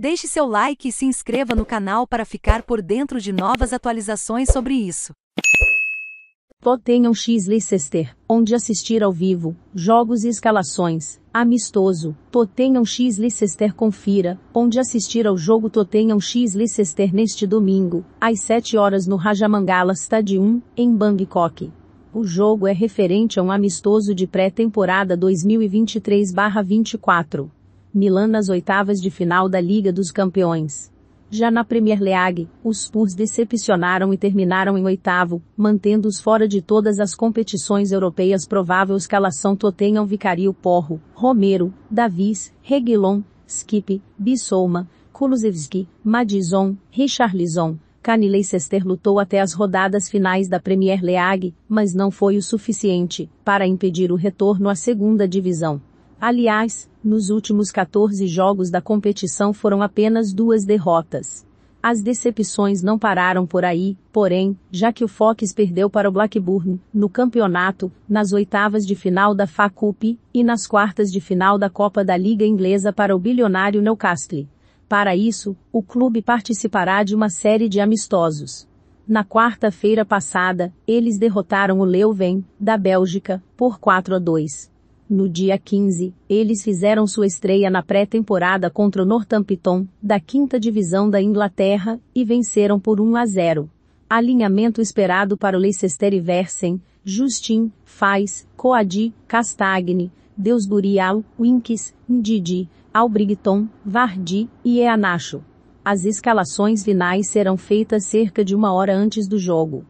Deixe seu like e se inscreva no canal para ficar por dentro de novas atualizações sobre isso. Tottenham X Leicester, onde assistir ao vivo, jogos e escalações, amistoso, Tottenham X Leicester confira, onde assistir ao jogo Tottenham X Leicester neste domingo, às 7 horas no Rajamangala Stadium, em Bangkok. O jogo é referente a um amistoso de pré-temporada 2023-24. Milan nas oitavas de final da Liga dos Campeões. Já na Premier League, os Spurs decepcionaram e terminaram em oitavo, mantendo-os fora de todas as competições europeias provável escalação Totenham Vicario Porro, Romero, Davis, Reguilon, Skip, Bissouma, Kulusevski, Madison, Richarlison, Kane Leicester lutou até as rodadas finais da Premier League, mas não foi o suficiente para impedir o retorno à segunda divisão. Aliás, nos últimos 14 jogos da competição foram apenas duas derrotas. As decepções não pararam por aí, porém, já que o Fox perdeu para o Blackburn, no campeonato, nas oitavas de final da FA Cup, e nas quartas de final da Copa da Liga Inglesa para o bilionário Newcastle. Para isso, o clube participará de uma série de amistosos. Na quarta-feira passada, eles derrotaram o Leuven, da Bélgica, por 4 a 2. No dia 15, eles fizeram sua estreia na pré-temporada contra o Northampton, da quinta divisão da Inglaterra, e venceram por 1 a 0. Alinhamento esperado para o Leicester e Versen, Justin, Faz, Coadi, Castagne, Deusburial, Winks, Ndidi, Albrigton, Vardi e Eanacho. As escalações finais serão feitas cerca de uma hora antes do jogo.